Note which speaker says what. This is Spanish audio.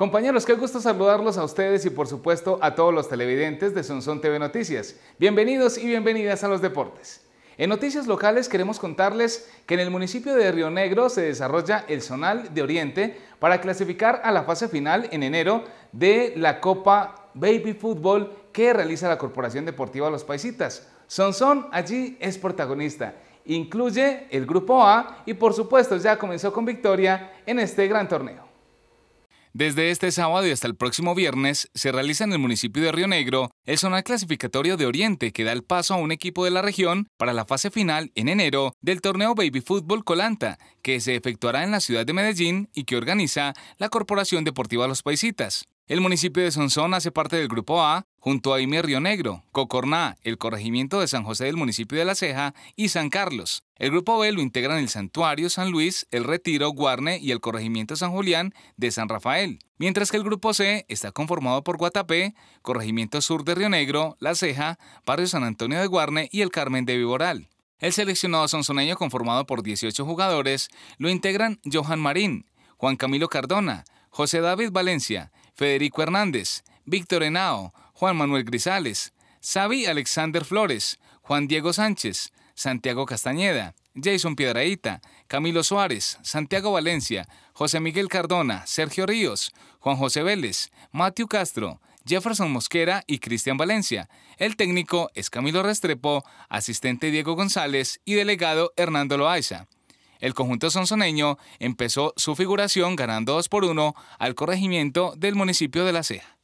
Speaker 1: Compañeros, qué gusto saludarlos a ustedes y por supuesto a todos los televidentes de Sonson TV Noticias. Bienvenidos y bienvenidas a los deportes. En noticias locales queremos contarles que en el municipio de Río Negro se desarrolla el Zonal de Oriente para clasificar a la fase final en enero de la Copa Baby Fútbol que realiza la Corporación Deportiva Los Paisitas. Sonson allí es protagonista incluye el grupo A y por supuesto ya comenzó con victoria en este gran torneo. Desde este sábado y hasta el próximo viernes se realiza en el municipio de Río Negro el zonal clasificatorio de Oriente que da el paso a un equipo de la región para la fase final en enero del torneo Baby Fútbol Colanta, que se efectuará en la ciudad de Medellín y que organiza la Corporación Deportiva Los Paisitas. El municipio de Sonsón hace parte del Grupo A, junto a Ime Río Negro, Cocorná, el corregimiento de San José del municipio de La Ceja y San Carlos. El Grupo B lo integran el Santuario, San Luis, el Retiro, Guarne y el corregimiento San Julián de San Rafael. Mientras que el Grupo C está conformado por Guatapé, Corregimiento Sur de Río Negro, La Ceja, Barrio San Antonio de Guarne y el Carmen de Viboral. El seleccionado sonsoneño, conformado por 18 jugadores, lo integran Johan Marín, Juan Camilo Cardona, José David Valencia, Federico Hernández, Víctor Henao, Juan Manuel Grisales, Xavi Alexander Flores, Juan Diego Sánchez, Santiago Castañeda, Jason Piedraíta, Camilo Suárez, Santiago Valencia, José Miguel Cardona, Sergio Ríos, Juan José Vélez, Matthew Castro, Jefferson Mosquera y Cristian Valencia. El técnico es Camilo Restrepo, asistente Diego González y delegado Hernando Loaiza. El conjunto sonsoneño empezó su figuración ganando 2 por 1 al corregimiento del municipio de La Ceja.